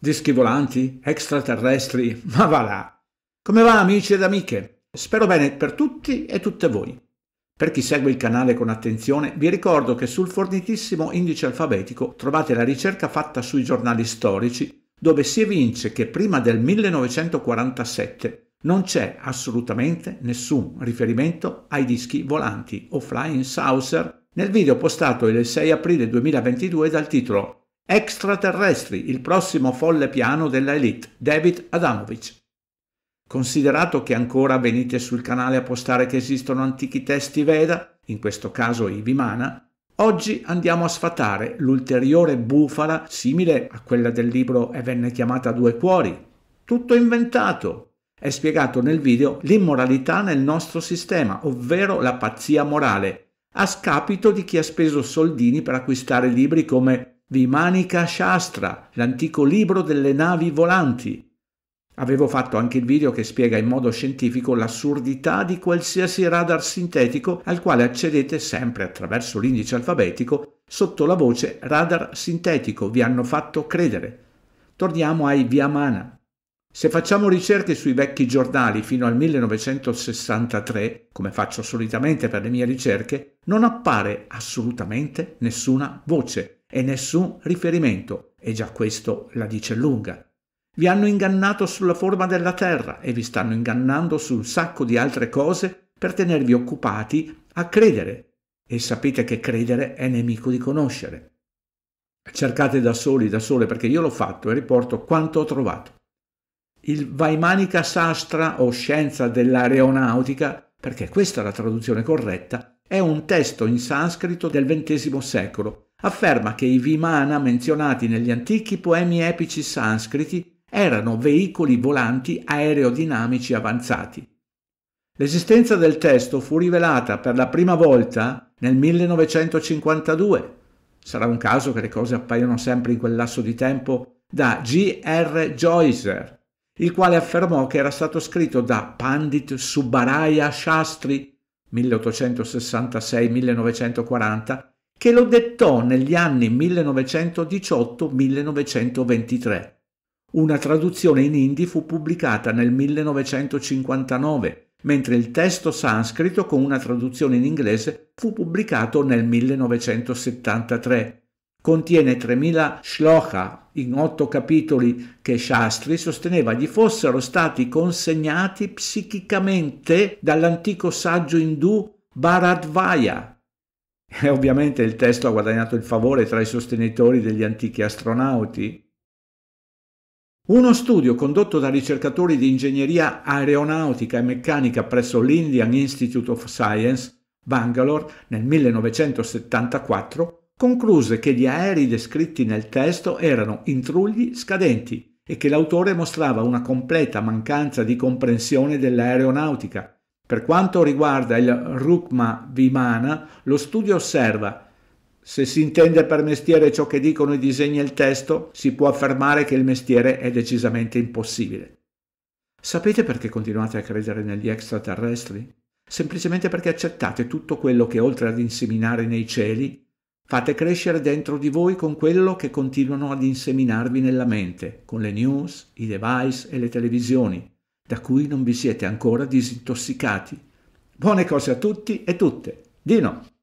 dischi volanti, extraterrestri, ma va là. Come va amici ed amiche? Spero bene per tutti e tutte voi. Per chi segue il canale con attenzione, vi ricordo che sul fornitissimo indice alfabetico trovate la ricerca fatta sui giornali storici, dove si evince che prima del 1947 non c'è assolutamente nessun riferimento ai dischi volanti o flying saucer nel video postato il 6 aprile 2022 dal titolo Extraterrestri, il prossimo folle piano della elite, David Adamovic. Considerato che ancora venite sul canale a postare che esistono antichi testi Veda, in questo caso i Vimana, Oggi andiamo a sfatare l'ulteriore bufala simile a quella del libro e venne chiamata Due Cuori. Tutto inventato. È spiegato nel video l'immoralità nel nostro sistema, ovvero la pazzia morale, a scapito di chi ha speso soldini per acquistare libri come Vimanika Shastra, l'antico libro delle navi volanti. Avevo fatto anche il video che spiega in modo scientifico l'assurdità di qualsiasi radar sintetico al quale accedete sempre attraverso l'indice alfabetico sotto la voce radar sintetico, vi hanno fatto credere. Torniamo ai Viamana. Se facciamo ricerche sui vecchi giornali fino al 1963, come faccio solitamente per le mie ricerche, non appare assolutamente nessuna voce, e nessun riferimento, e già questo la dice lunga. Vi hanno ingannato sulla forma della terra e vi stanno ingannando su un sacco di altre cose per tenervi occupati a credere. E sapete che credere è nemico di conoscere. Cercate da soli, da sole, perché io l'ho fatto e riporto quanto ho trovato. Il Vaimanika Sastra o Scienza dell'Aeronautica, perché questa è la traduzione corretta, è un testo in sanscrito del XX secolo afferma che i Vimana menzionati negli antichi poemi epici sanscriti erano veicoli volanti aerodinamici avanzati. L'esistenza del testo fu rivelata per la prima volta nel 1952. Sarà un caso che le cose appaiono sempre in quel lasso di tempo da G.R. Joycer, il quale affermò che era stato scritto da Pandit Subbaraya Shastri 1866-1940 che lo dettò negli anni 1918-1923. Una traduzione in hindi fu pubblicata nel 1959, mentre il testo sanscrito con una traduzione in inglese fu pubblicato nel 1973. Contiene 3.000 shloka in otto capitoli che Shastri sosteneva gli fossero stati consegnati psichicamente dall'antico saggio indù Bharadvaya, E ovviamente il testo ha guadagnato il favore tra i sostenitori degli antichi astronauti. Uno studio condotto da ricercatori di ingegneria aeronautica e meccanica presso l'Indian Institute of Science, Bangalore, nel 1974, concluse che gli aerei descritti nel testo erano intrugli scadenti e che l'autore mostrava una completa mancanza di comprensione dell'aeronautica, per quanto riguarda il Rukma Vimana, lo studio osserva se si intende per mestiere ciò che dicono i disegni e il testo, si può affermare che il mestiere è decisamente impossibile. Sapete perché continuate a credere negli extraterrestri? Semplicemente perché accettate tutto quello che oltre ad inseminare nei cieli, fate crescere dentro di voi con quello che continuano ad inseminarvi nella mente, con le news, i device e le televisioni, da cui non vi siete ancora disintossicati. Buone cose a tutti e tutte. Dino!